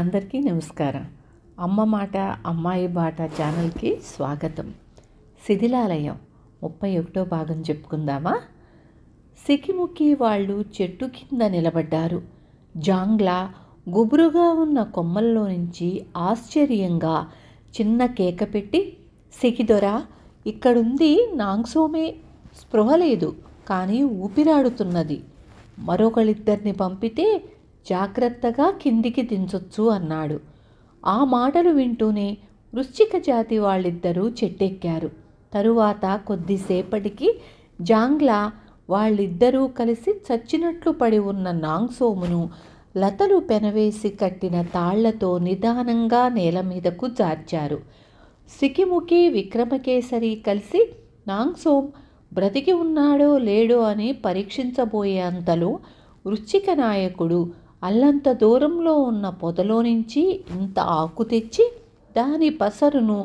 అందరికీ నమస్కారం అమ్మ మాట అమ్మాయి బాట ఛానల్కి స్వాగతం శిథిలాలయం ముప్పై ఒకటో భాగం చెప్పుకుందామా సికిముకి వాళ్ళు చెట్టు కింద నిలబడ్డారు జాంగ్లా గుబురుగా ఉన్న కొమ్మల్లో నుంచి ఆశ్చర్యంగా చిన్న కేక పెట్టి సికిదొరా ఇక్కడుంది నాంగ్సోమే స్పృహ లేదు కానీ ఊపిరాడుతున్నది మరొకళ్ళిద్దరిని పంపితే జాగ్రత్తగా కిందికి దించొచ్చు అన్నాడు ఆ మాటలు వింటూనే వృశ్చిక జాతి వాళ్ళిద్దరూ చెట్టెక్కారు తరువాత కొద్దిసేపటికి జాంగ్లా వాళ్ళిద్దరూ కలిసి చచ్చినట్లు పడి ఉన్న నాంగ్సోమును లతలు పెనవేసి కట్టిన తాళ్లతో నిదానంగా నేల మీదకు జార్చారు సికిముఖి విక్రమకేసరి కలిసి నాంగ్సోమ్ బ్రతికి ఉన్నాడో లేడో అని పరీక్షించబోయేంతలో వృశ్చిక నాయకుడు అల్లంత దూరంలో ఉన్న పొదలో నుంచి ఇంత ఆకు తెచ్చి దాని పసరును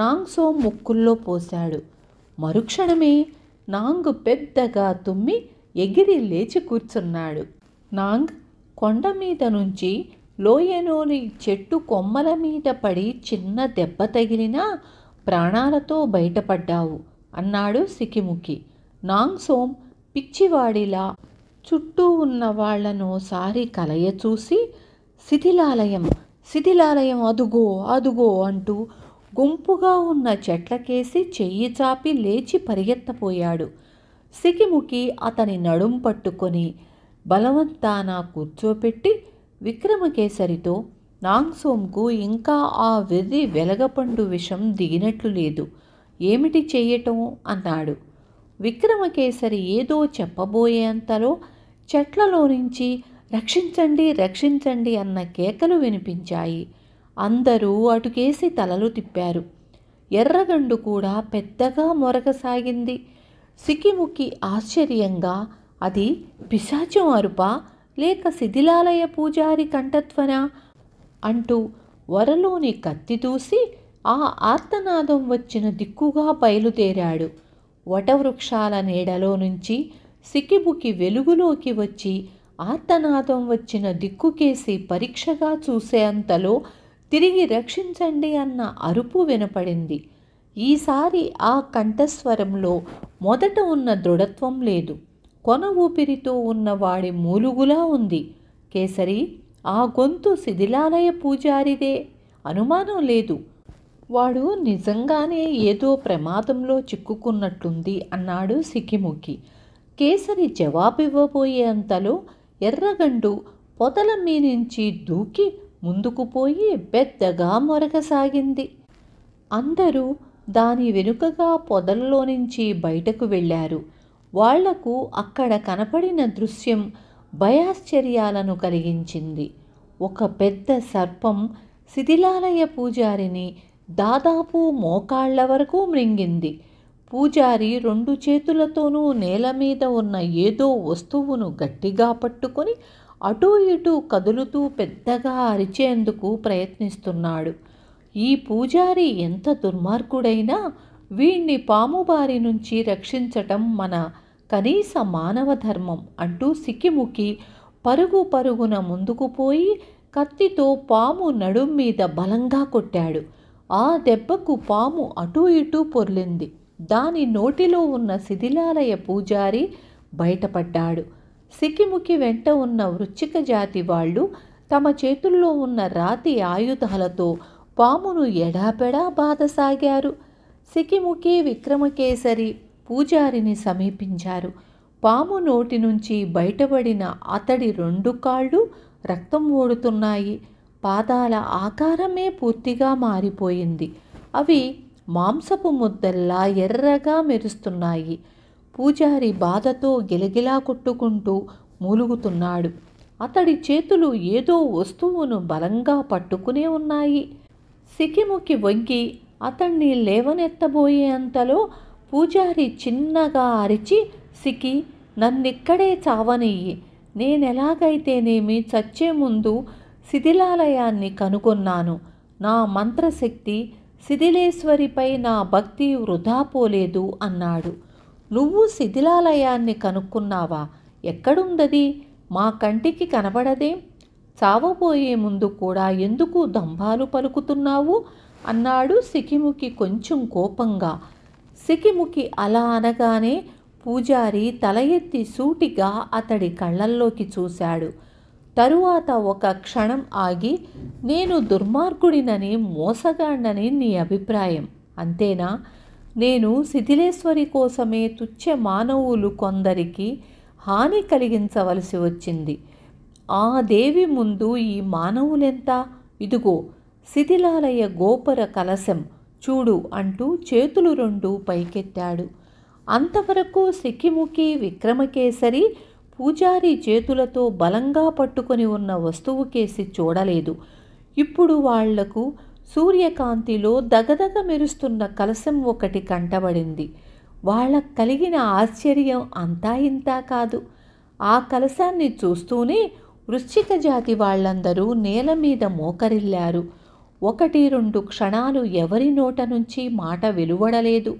నాంగ్సో ముక్కుల్లో పోశాడు మరుక్షణమే నాంగ్ పెద్దగా తుమ్మి ఎగిరి లేచి కూర్చున్నాడు నాంగ్ కొండ మీద నుంచి లోయలోని చెట్టు కొమ్మల మీద పడి చిన్న దెబ్బ తగిలినా ప్రాణాలతో బయటపడ్డావు అన్నాడు సికిముఖి నాంగ్ సోమ్ పిచ్చివాడిలా చుట్టూ ఉన్న వాళ్లను సారి కలయ చూసి శిథిలాలయం శిథిలాలయం అదుగో అదుగో అంటూ గుంపుగా ఉన్న చెట్లకేసి చెయ్యి చాపి లేచి పరిగెత్తపోయాడు సికిముకి అతని నడుం పట్టుకొని బలవంతాన కూర్చోపెట్టి విక్రమకేసరితో నాంగ్సోంకు ఇంకా ఆ వెర్రి వెలగపండు విషం దిగినట్లు లేదు ఏమిటి చెయ్యటం అన్నాడు విక్రమకేసరి ఏదో చెప్పబోయేంతలో చెట్లలో నుంచి రక్షించండి రక్షించండి అన్న కేకలు వినిపించాయి అందరూ అటుకేసి తలలు తిప్పారు ఎర్రగండు కూడా పెద్దగా మొరగసాగింది సిక్కిముక్కి ఆశ్చర్యంగా అది పిశాచం అరుప లేక శిథిలాలయ పూజారి కంఠత్వన అంటూ వరలోని కత్తి దూసి ఆ ఆర్తనాదం వచ్చిన దిక్కుగా బయలుదేరాడు వటవృక్షాల నీడలో నుంచి సిక్కిబుకి వెలుగులోకి వచ్చి ఆర్తనాదం వచ్చిన దిక్కుకేసి పరీక్షగా చూసేంతలో తిరిగి రక్షించండి అన్న అరుపు వినపడింది ఈసారి ఆ కంఠస్వరంలో మొదట ఉన్న దృఢత్వం లేదు కొన ఊపిరితో ఉన్న వాడి మూలుగులా ఉంది కేసరి ఆ గొంతు శిథిలాలయ పూజారిదే అనుమానం లేదు వాడు నిజంగానే ఏదో ప్రమాదంలో చిక్కుకున్నట్లుంది అన్నాడు సిక్కిముక్కి కేసరి జవాబివ్వబోయేంతలో ఎర్రగండు పొదల మీనించి దూకి ముందుకు పోయి పెద్దగా మొరగసాగింది అందరూ దాని వెనుకగా పొదల్లో నుంచి బయటకు వెళ్ళారు వాళ్లకు అక్కడ కనపడిన దృశ్యం భయాశ్చర్యాలను కలిగించింది ఒక పెద్ద సర్పం శిథిలాలయ పూజారిని దాదాపు మోకాళ్ల వరకు మృంగింది పూజారి రెండు చేతులతోనూ నేల మీద ఉన్న ఏదో వస్తువును గట్టిగా పట్టుకొని అటూ ఇటూ కదులుతూ పెద్దగా అరిచేందుకు ప్రయత్నిస్తున్నాడు ఈ పూజారి ఎంత దుర్మార్గుడైనా వీణ్ణి పాముబారి నుంచి రక్షించటం మన కనీస మానవ ధర్మం అంటూ సిక్కిముకి పరుగు పరుగున ముందుకు పోయి కత్తితో పాము నడుం మీద బలంగా కొట్టాడు ఆ దెబ్బకు పాము అటూ ఇటూ పొర్లింది దాని నోటిలో ఉన్న శిథిలాలయ పూజారి బయటపడ్డాడు సిక్కిముకి వెంట ఉన్న వృచ్చిక జాతి వాళ్ళు తమ చేతుల్లో ఉన్న రాతి ఆయుధాలతో పామును ఎడాపెడా బాధసాగారు సికిముకి విక్రమకేసరి పూజారిని సమీపించారు పాము నోటి నుంచి బయటపడిన అతడి రెండు కాళ్ళు రక్తం ఓడుతున్నాయి పాదాల ఆకారమే పూర్తిగా మారిపోయింది అవి మాంసపు ముద్దల్లా ఎర్రగా మెరుస్తున్నాయి పూజారి బాధతో గిలగిలా కొట్టుకుంటూ మూలుగుతున్నాడు అతడి చేతులు ఏదో వస్తువును బలంగా పట్టుకునే ఉన్నాయి సికిముకి వంగి అతణ్ణి లేవనెత్తబోయేంతలో పూజారి చిన్నగా అరిచి సికి నన్నిక్కడే చావనెయ్యి నేనెలాగైతేనేమి చచ్చే ముందు శిథిలాలయాన్ని కనుగొన్నాను నా మంత్రశక్తి శిథిలేశ్వరిపై నా భక్తి వృధా పోలేదు అన్నాడు నువ్వు శిథిలాలయాన్ని కనుక్కున్నావా ఎక్కడుందది మా కంటికి కనబడదే చావబోయే ముందు కూడా ఎందుకు దంభాలు పలుకుతున్నావు అన్నాడు సికిముకి కొంచెం కోపంగా సికిముకి అలా అనగానే పూజారి తల ఎత్తి సూటిగా అతడి కళ్ళల్లోకి చూశాడు తరువాత ఒక క్షణం ఆగి నేను దుర్మార్గుడినని మోసగాండని నీ అభిప్రాయం అంతేనా నేను శిథిలేశ్వరి కోసమే తుచ్చ మానవులు కొందరికి హాని కలిగించవలసి వచ్చింది ఆ దేవి ముందు ఈ మానవులెంత ఇదిగో శిథిలాలయ గోపుర కలశం చూడు అంటూ చేతులు రెండు పైకెత్తాడు అంతవరకు సిక్కిముఖి విక్రమకేసరి పూజారి చేతులతో బలంగా పట్టుకొని ఉన్న వస్తువు కేసి చూడలేదు ఇప్పుడు వాళ్లకు సూర్యకాంతిలో దగదగ మెరుస్తున్న కలశం ఒకటి కంటబడింది వాళ్ళ కలిగిన ఆశ్చర్యం అంతా ఇంతా కాదు ఆ కలశాన్ని చూస్తూనే వృశ్చిక జాతి వాళ్ళందరూ నేల మీద మోకరిల్లారు ఒకటి రెండు క్షణాలు ఎవరి నోట నుంచి మాట వెలువడలేదు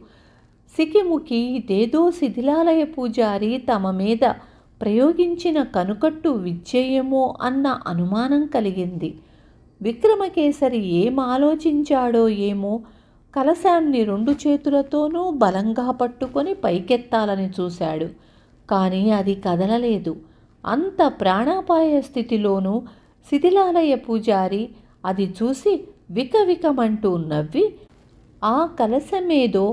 సికిముకి ఇదేదో శిథిలాలయ పూజారి తమ మీద ప్రయోగించిన కనుకట్టు విద్యేయేమో అన్న అనుమానం కలిగింది విక్రమకేసరి ఏం ఆలోచించాడో ఏమో కలశాన్ని రెండు చేతులతోనూ బలంగా పట్టుకొని పైకెత్తాలని చూశాడు కానీ అది కదలలేదు అంత ప్రాణాపాయ స్థితిలోనూ శిథిలాలయ పూజారి అది చూసి వికవికమంటూ నవ్వి ఆ కలశమేదో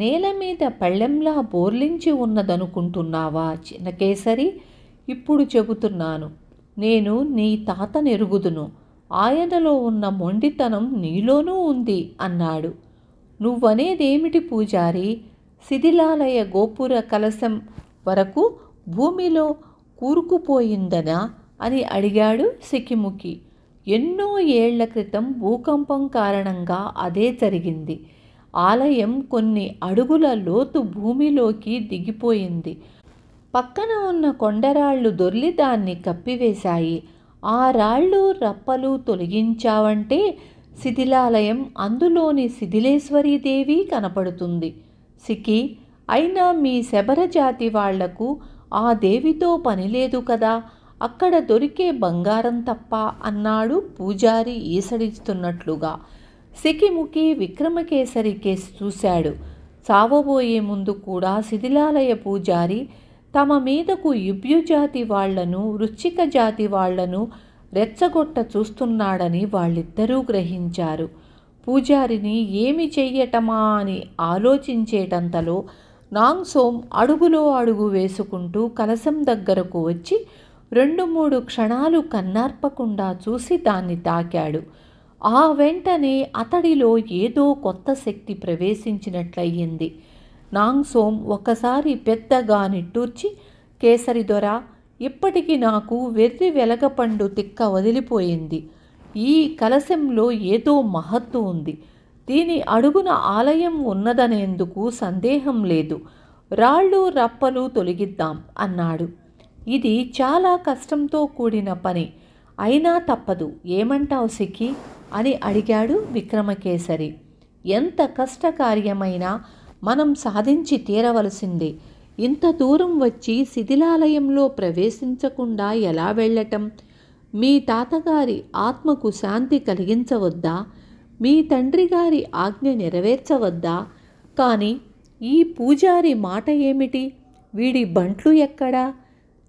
నేల మీద పళ్ళెంలా బోర్లించి ఉన్నదనుకుంటున్నావా చిన్నకేసరి ఇప్పుడు చెబుతున్నాను నేను నీ తాత నెరుగుదును ఆయనలో ఉన్న మొండితనం నీలోనూ ఉంది అన్నాడు నువ్వనేదేమిటి పూజారి శిథిలాలయ గోపుర కలశం వరకు భూమిలో కూరుకుపోయిందనా అని అడిగాడు సిక్కిముఖి ఎన్నో ఏళ్ల క్రితం భూకంపం కారణంగా అదే జరిగింది ఆలయం కొన్ని అడుగుల లోతు భూమిలోకి దిగిపోయింది పక్కన ఉన్న కొండరాళ్ళు దొర్లి దాన్ని కప్పివేశాయి ఆ రాళ్ళు రప్పలు తొలగించావంటే శిథిలాలయం అందులోని శిథిలేశ్వరీదేవి కనపడుతుంది సికి అయినా మీ శబర జాతి వాళ్లకు ఆ దేవితో పనిలేదు కదా అక్కడ దొరికే బంగారం తప్ప అన్నాడు పూజారి ఈసడిస్తున్నట్లుగా సికిముకి విక్రమకేసరి కేసు చూశాడు చావబోయే ముందు కూడా శిథిలాలయ పూజారి తమ మీదకు యుబ్యుజాతి జాతి వాళ్లను రుచిక జాతి వాళ్లను రెచ్చగొట్ట చూస్తున్నాడని వాళ్ళిద్దరూ గ్రహించారు పూజారిని ఏమి చెయ్యటమా అని ఆలోచించేటంతలో నాంగ్సోమ్ అడుగులో అడుగు వేసుకుంటూ కలసం దగ్గరకు వచ్చి రెండు మూడు క్షణాలు కన్నార్పకుండా చూసి దాన్ని తాకాడు ఆ వెంటనే అతడిలో ఏదో కొత్త శక్తి ప్రవేశించినట్లయింది నాంగ్సోమ్ ఒకసారి పెద్దగా నిట్టూర్చి కేసరి దొర ఇప్పటికి నాకు వెర్రి వెలగపండు తిక్క వదిలిపోయింది ఈ కలశంలో ఏదో మహత్తు ఉంది దీని అడుగున ఆలయం ఉన్నదనేందుకు సందేహం లేదు రాళ్ళు రప్పలు తొలగిద్దాం అన్నాడు ఇది చాలా కష్టంతో కూడిన పని అయినా తప్పదు ఏమంటావు సిక్కి అని అడిగాడు విక్రమకేసరి ఎంత కష్టకార్యమైనా మనం సాధించి తీరవలసింది ఇంత దూరం వచ్చి శిథిలాలయంలో ప్రవేశించకుండా ఎలా వెళ్ళటం మీ తాతగారి ఆత్మకు శాంతి కలిగించవద్దా మీ తండ్రి గారి ఆజ్ఞ నెరవేర్చవద్దా కానీ ఈ పూజారి మాట ఏమిటి వీడి బంట్లు ఎక్కడా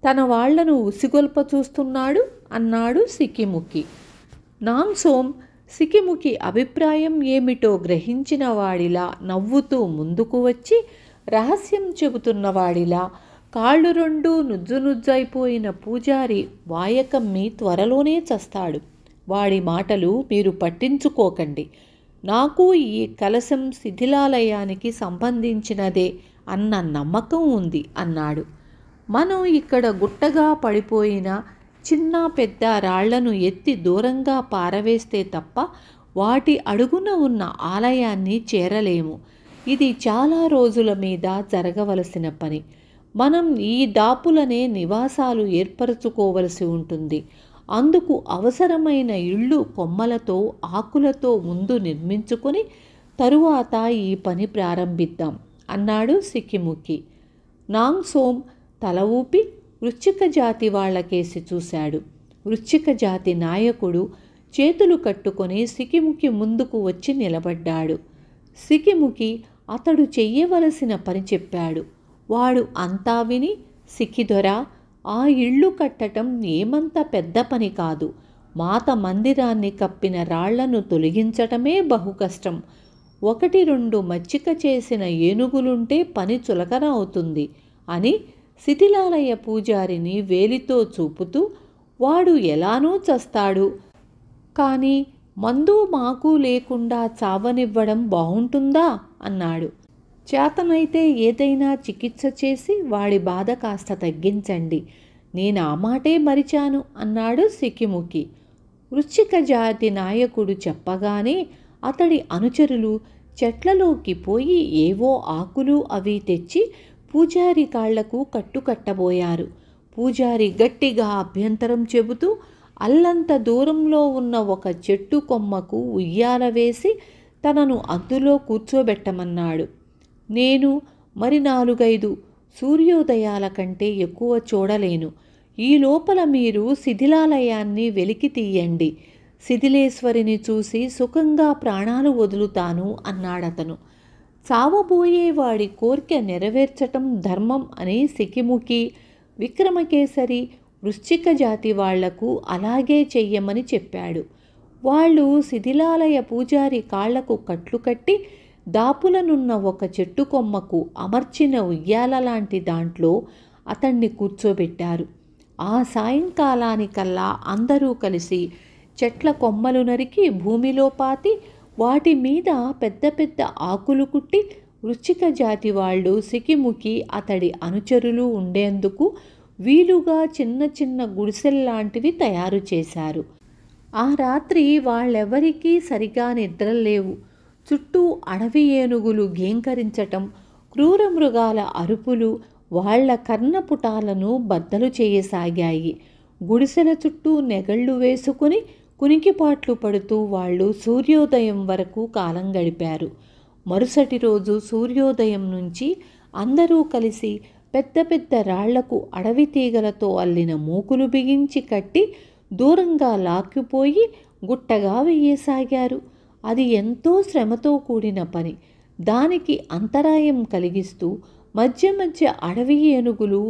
తన వాళ్లను ఉసిగొల్ప చూస్తున్నాడు అన్నాడు సిక్కిముక్కి నాంసోం సికిముకి అభిప్రాయం ఏమిటో గ్రహించిన వాడిలా నవ్వుతూ ముందుకు వచ్చి రహస్యం చెబుతున్నవాడిలా కాళ్ళు రెండు నుజ్జు పూజారి వాయకమ్మి త్వరలోనే చస్తాడు వాడి మాటలు మీరు పట్టించుకోకండి నాకు ఈ కలశం శిథిలాలయానికి సంబంధించినదే అన్న నమ్మకం ఉంది అన్నాడు మనం ఇక్కడ గుట్టగా పడిపోయిన చిన్న పెద్ద రాళ్లను ఎత్తి దూరంగా పారవేస్తే తప్ప వాటి అడుగున ఉన్న ఆలయాన్ని చేరలేము ఇది చాలా రోజుల మీద జరగవలసిన పని మనం ఈ దాపులనే నివాసాలు ఏర్పరచుకోవలసి ఉంటుంది అందుకు అవసరమైన ఇళ్ళు కొమ్మలతో ఆకులతో ముందు నిర్మించుకొని తరువాత ఈ పని ప్రారంభిద్దాం అన్నాడు సిక్కిముక్కి నాంగ్ సోమ్ తల ఊపి వృశ్చిక జాతి వాళ్ళకేసి చూశాడు వృశ్చిక జాతి నాయకుడు చేతులు కట్టుకొని సికిముకి ముందుకు వచ్చి నిలబడ్డాడు సికిముకి అతడు చెయ్యవలసిన పని చెప్పాడు వాడు అంతా విని సికిదొర ఆ ఇళ్ళు కట్టటం ఏమంత పెద్ద పని కాదు మాత మందిరాన్ని కప్పిన రాళ్లను తొలగించటమే బహు కష్టం ఒకటి రెండు మచ్చిక చేసిన ఏనుగులుంటే పని చులకన అవుతుంది అని శిథిలాలయ పూజారిని వేలితో చూపుతూ వాడు ఎలానో చస్తాడు కానీ మందు మాకు లేకుండా చావనివ్వడం బాగుంటుందా అన్నాడు చేతనైతే ఏదైనా చికిత్స చేసి వాడి బాధ కాస్త తగ్గించండి నేను ఆ మాటే మరిచాను అన్నాడు సిక్కిముఖి వృశ్చిక జాతి నాయకుడు చెప్పగానే అతడి అనుచరులు చెట్లలోకి పోయి ఏవో ఆకులు అవి తెచ్చి పూజారి కాళ్లకు కట్టుకట్టబోయారు పూజారి గట్టిగా అభ్యంతరం చెబుతూ అల్లంత దూరంలో ఉన్న ఒక చెట్టు కొమ్మకు ఉయ్యాల వేసి తనను అందులో కూర్చోబెట్టమన్నాడు నేను మరి నాలుగైదు సూర్యోదయాల కంటే ఎక్కువ చూడలేను ఈ లోపల మీరు శిథిలాలయాన్ని వెలికి తీయండి శిథిలేశ్వరిని చూసి సుఖంగా ప్రాణాలు వదులుతాను అన్నాడతను చావబోయేవాడి కోరిక నెరవేర్చటం ధర్మం అని సికిముకి విక్రమకేసరి వృశ్చిక జాతి వాళ్లకు అలాగే చెయ్యమని చెప్పాడు వాళ్ళు శిథిలాలయ పూజారి కాళ్లకు కట్లు కట్టి దాపులనున్న ఒక చెట్టు కొమ్మకు అమర్చిన ఉయ్యాల లాంటి దాంట్లో అతన్ని కూర్చోబెట్టారు ఆ సాయంకాలానికల్లా అందరూ కలిసి చెట్ల కొమ్మలు నరికి భూమిలో పాతి వాటి మీద పెద్ద పెద్ద ఆకులు కుట్టి వృశ్చిక జాతి వాళ్ళు సికిముకి అతడి అనుచరులు ఉండేందుకు వీలుగా చిన్న చిన్న గుడిసెల్లాంటివి తయారు చేశారు ఆ రాత్రి వాళ్ళెవరికీ సరిగా నిద్రలేవు చుట్టూ అడవి ఏనుగులు గేంకరించటం క్రూర మృగాల అరుపులు వాళ్ల కర్ణపుటాలను బద్దలు చేయసాగాయి గుడిసెల చుట్టూ నెగళ్ళు వేసుకుని కునికిపాట్లు పడుతూ వాళ్ళు సూర్యోదయం వరకు కాలం గడిపారు మరుసటి రోజు సూర్యోదయం నుంచి అందరూ కలిసి పెద్ద పెద్ద రాళ్లకు అడవి తీగలతో అల్లిన మూకులు బిగించి కట్టి దూరంగా లాక్కిపోయి గుట్టగా వెయ్యసాగారు అది ఎంతో శ్రమతో కూడిన పని దానికి అంతరాయం కలిగిస్తూ మధ్య మధ్య అడవి ఏనుగులు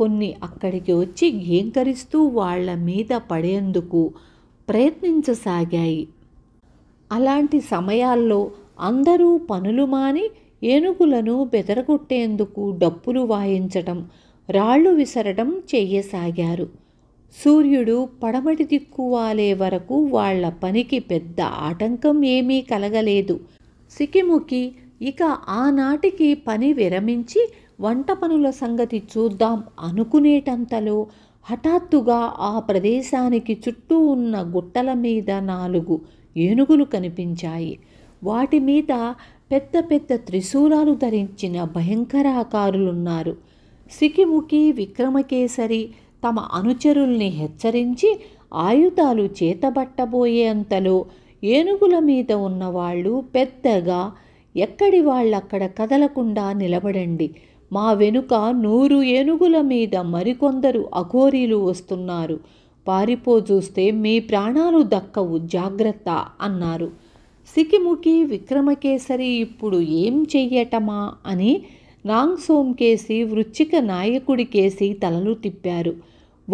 కొన్ని అక్కడికి వచ్చి గేంకరిస్తూ వాళ్ళ మీద పడేందుకు ప్రయత్నించసాగాయి అలాంటి సమయాల్లో అందరూ పనులు మాని ఏనుగులను బెదరగొట్టేందుకు డప్పులు వాయించటం రాళ్ళు విసరటం చెయ్యసాగారు సూర్యుడు పడమటి దిక్కువాలే వరకు వాళ్ల పనికి పెద్ద ఆటంకం ఏమీ కలగలేదు సికిముకి ఇక ఆనాటికి పని విరమించి వంట పనుల సంగతి చూద్దాం అనుకునేటంతలో హఠాత్తుగా ఆ ప్రదేశానికి చుట్టూ ఉన్న గుట్టల మీద నాలుగు ఏనుగులు కనిపించాయి వాటి మీద పెద్ద పెద్ద త్రిశూలాలు ధరించిన భయంకరాకారులున్నారు సికిముఖి విక్రమకేసరి తమ అనుచరుల్ని హెచ్చరించి ఆయుధాలు చేతబట్టబోయేంతలో ఏనుగుల మీద ఉన్నవాళ్ళు పెద్దగా ఎక్కడి వాళ్ళక్కడ కదలకుండా నిలబడండి మా వెనుక నూరు ఏనుగుల మీద మరికొందరు అఘోరీలు వస్తున్నారు పారిపో చూస్తే మీ ప్రాణాలు దక్కవు జాగ్రత్త అన్నారు సికిముకి విక్రమకేసరి ఇప్పుడు ఏం చెయ్యటమా అని రాంగ్ కేసి వృచ్చిక నాయకుడికేసి తలలు తిప్పారు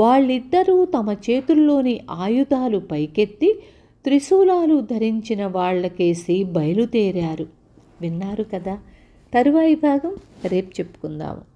వాళ్ళిద్దరూ తమ చేతుల్లోని ఆయుధాలు పైకెత్తి త్రిశూలాలు ధరించిన వాళ్ళకేసి బయలుదేరారు విన్నారు కదా తరువాయి భాగం రేపు చెప్పుకుందాము